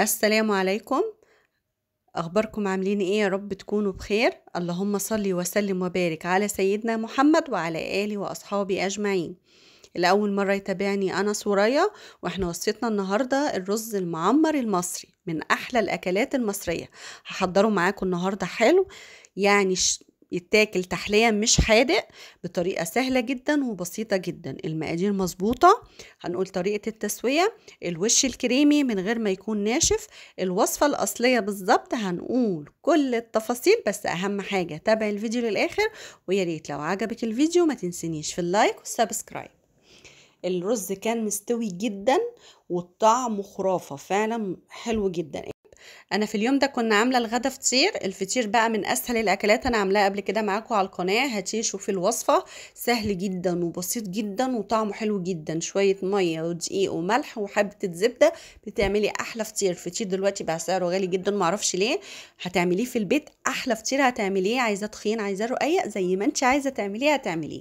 السلام عليكم أخباركم عاملين إيه يا رب تكونوا بخير اللهم صلي وسلم وبارك على سيدنا محمد وعلى آله وأصحابه أجمعين الأول مرة يتابعني أنا سوريا وإحنا وصيتنا النهاردة الرز المعمر المصري من أحلى الأكلات المصرية هحضره معاكم النهاردة حلو يعني يتاكل تحلية مش حادق بطريقة سهلة جدا وبسيطة جدا المقادير مظبوطة هنقول طريقة التسوية الوش الكريمي من غير ما يكون ناشف الوصفة الأصلية بالظبط هنقول كل التفاصيل بس أهم حاجة تابع الفيديو للآخر ويا ريت لو عجبك الفيديو ما تنسينيش في اللايك والسبسكرايب الرز كان مستوي جدا والطعم خرافة فعلا حلو جدا انا في اليوم ده كنا عامله الغدا فطير الفطير بقى من اسهل الاكلات انا عاملاه قبل كده معاكم على القناه هاتي شوفي الوصفه سهل جدا وبسيط جدا وطعمه حلو جدا شويه ميه ودقيق وملح وحبه زبده بتعملي احلى فطير فطير دلوقتي بقى سعره غالي جدا معرفش ليه هتعمليه في البيت احلى فطير هتعمليه عايزاه تخين عايزاه رقيق زي ما انت عايزه تعمليه هتعمليه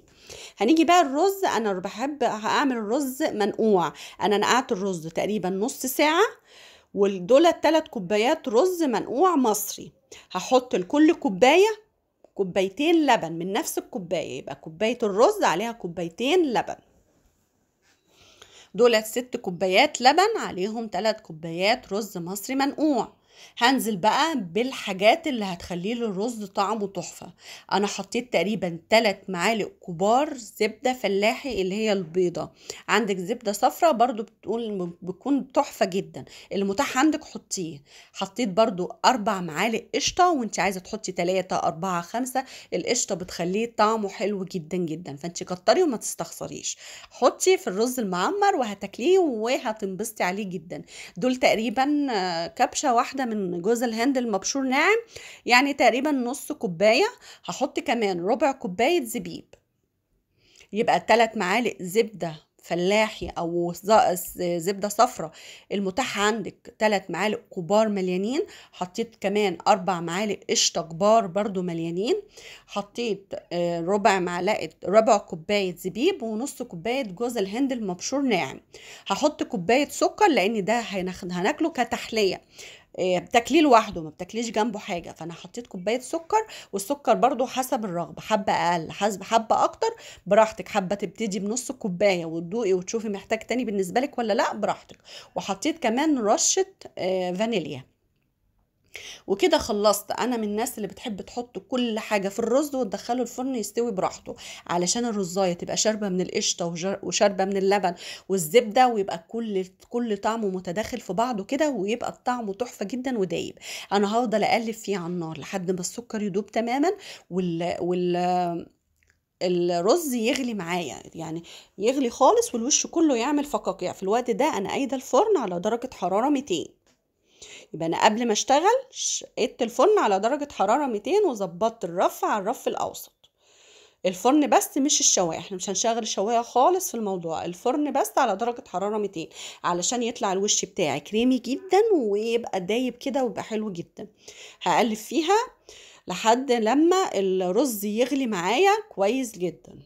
هنيجي بقى الرز انا بحب هعمل الرز منقوع انا نقعت الرز تقريبا نص ساعه ودول التلات كوبايات رز منقوع مصري هحط لكل كوباية كوبايتين لبن من نفس الكوباية يبقى كوباية الرز عليها كوبايتين لبن دولت ست كوبايات لبن عليهم تلات كوبايات رز مصري منقوع هنزل بقى بالحاجات اللي هتخلي الرز طعمه تحفه انا حطيت تقريبا 3 معالق كبار زبده فلاحي اللي هي البيضه عندك زبده صفراء برضو بتقول بتكون تحفه جدا المتاح عندك حطيه حطيت برضو 4 معالق قشطه وانت عايزه تحطي 3 4 5 القشطه بتخليه طعمه حلو جدا جدا فانت كتري وما تستخسريش حطي في الرز المعمر وهتاكليه وهتنبسطي عليه جدا دول تقريبا آه، كبشه واحده من جوز الهند المبشور ناعم يعني تقريبا نص كوباية هحط كمان ربع كوباية زبيب يبقى تلات معالق زبدة فلاحي أو زبدة صفرة المتاحة عندك تلات معالق كبار مليانين حطيت كمان أربع معالق قشطة كبار برضو مليانين حطيت آه، ربع معلقة ربع كوباية زبيب ونص كوباية جوز الهند المبشور ناعم هحط كوباية سكر لأن ده هناكله كتحلية آه، بتاكليه لوحده ما بتاكليش جنبه حاجه فانا حطيت كوبايه سكر والسكر برضو حسب الرغبه حبه اقل حسب حبه اكتر براحتك حبه تبتدي بنص الكوبايه وتدوقي وتشوفي محتاج تاني بالنسبه لك ولا لا براحتك وحطيت كمان رشه آه، فانيليا وكده خلصت انا من الناس اللي بتحب تحط كل حاجه في الرز وتدخله الفرن يستوي براحته علشان الرزايه تبقى شاربه من القشطه وشاربه من اللبن والزبده ويبقى كل كل طعمه متداخل في بعضه كده ويبقى الطعم تحفه جدا ودايب انا هفضل اقلب فيه على النار لحد ما السكر يدوب تماما وال وال الرز يغلي معايا يعني يغلي خالص والوش كله يعمل فقاقيع في الوقت ده انا قايده الفرن على درجه حراره 200 يبقى انا قبل ما اشتغل شقيت الفرن على درجه حراره 200 وظبطت الرف على الرف الاوسط الفرن بس مش الشوايه احنا مش هنشغل الشوايه خالص في الموضوع الفرن بس على درجه حراره 200 علشان يطلع الوش بتاعي كريمي جدا ويبقى دايب كده ويبقى حلو جدا هقلب فيها لحد لما الرز يغلي معايا كويس جدا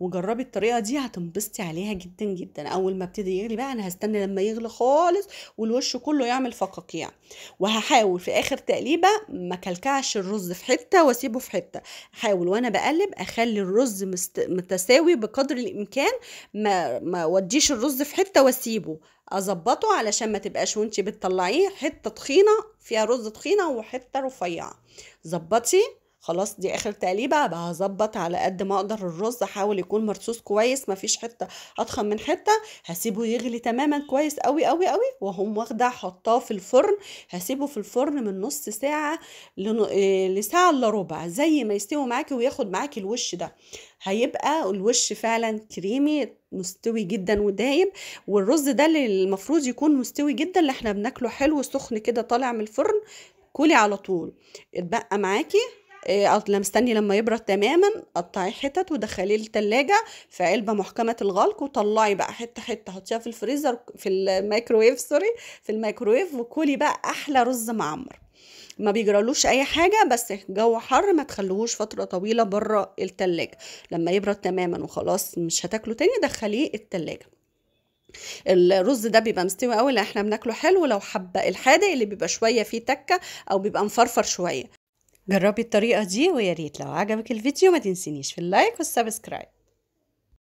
وجربي الطريقه دي هتنبسطي عليها جدا جدا اول ما ابتدي يغلي بقى انا هستنى لما يغلي خالص والوش كله يعمل فقاقيع يعني. وهحاول في اخر تقليبه ما كلكعش الرز في حته واسيبه في حته احاول وانا بقلب اخلي الرز مست... متساوي بقدر الامكان ما ما وديش الرز في حته واسيبه اظبطه علشان ما تبقاش وانت بتطلعيه حته تخينه فيها رز تخينه وحته رفيعه ظبطي خلاص دي اخر تقليبه هظبط على قد ما اقدر الرز احاول يكون مرصوص كويس مفيش حته اضخم من حته هسيبه يغلي تماما كويس قوي قوي قوي وهم واخده حطاه في الفرن هسيبه في الفرن من نص ساعه آه، لساعه الا ربع زي ما يستوي معاكي وياخد معاكي الوش ده هيبقى الوش فعلا كريمي مستوي جدا ودايب والرز ده اللي المفروض يكون مستوي جدا اللي احنا بناكله حلو سخن كده طالع من الفرن كلي على طول اتبقى معاكي أطلع آه، مستني لما يبرد تماما قطعي حتت ودخليه التلاجة في علبة محكمة الغلق وطلعي بقى حتة حتة حطيها في الفريزر في الميكرويف سوري في الميكرويف وكلي بقى أحلى رز معمر ما بيجرالوش اي حاجه بس الجو حر ما تخلوهوش فتره طويله بره التلاجة لما يبرد تماما وخلاص مش هتاكله تاني دخليه التلاجة الرز ده بيبقى مستوي قوي احنا بناكله حلو لو حبه الحادق اللي بيبقى شويه فيه تكه او بيبقى مفرفر شويه جربي الطريقة دي ويا ريت لو عجبك الفيديو ما تنسينيش في اللايك والسبسكرايب